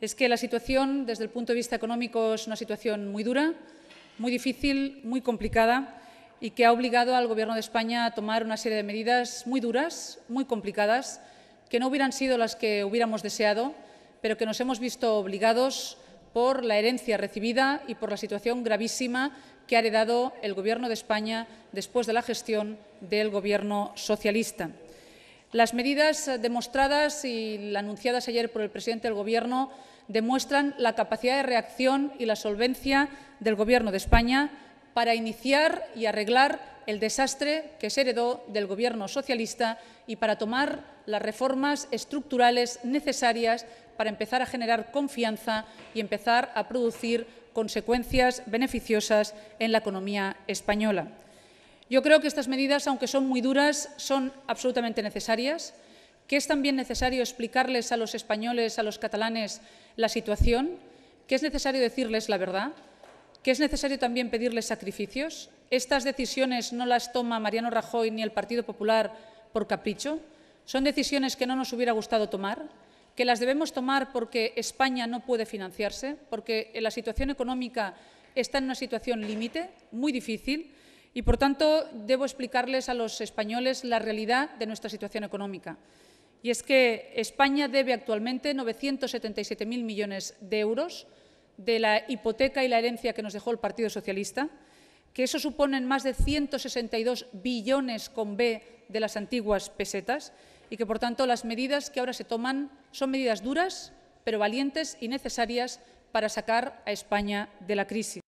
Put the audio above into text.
es que la situación desde el punto de vista económico es una situación muy dura, muy difícil, muy complicada y que ha obligado al Gobierno de España a tomar una serie de medidas muy duras, muy complicadas, que no hubieran sido las que hubiéramos deseado, pero que nos hemos visto obligados por la herencia recibida y por la situación gravísima que ha heredado el Gobierno de España después de la gestión del Gobierno socialista. Las medidas eh, demostradas y anunciadas ayer por el presidente del Gobierno demuestran la capacidad de reacción y la solvencia del Gobierno de España para iniciar y arreglar el desastre que se heredó del Gobierno socialista y para tomar las reformas estructurales necesarias para empezar a generar confianza y empezar a producir consecuencias beneficiosas en la economía española. Yo creo que estas medidas, aunque son muy duras, son absolutamente necesarias, que es también necesario explicarles a los españoles, a los catalanes, la situación, que es necesario decirles la verdad, que es necesario también pedirles sacrificios. Estas decisiones no las toma Mariano Rajoy ni el Partido Popular por capricho, son decisiones que no nos hubiera gustado tomar, que las debemos tomar porque España no puede financiarse, porque la situación económica está en una situación límite, muy difícil, y, por tanto, debo explicarles a los españoles la realidad de nuestra situación económica. Y es que España debe actualmente 977.000 millones de euros de la hipoteca y la herencia que nos dejó el Partido Socialista, que eso suponen más de 162 billones con B de las antiguas pesetas y que, por tanto, las medidas que ahora se toman son medidas duras, pero valientes y necesarias para sacar a España de la crisis.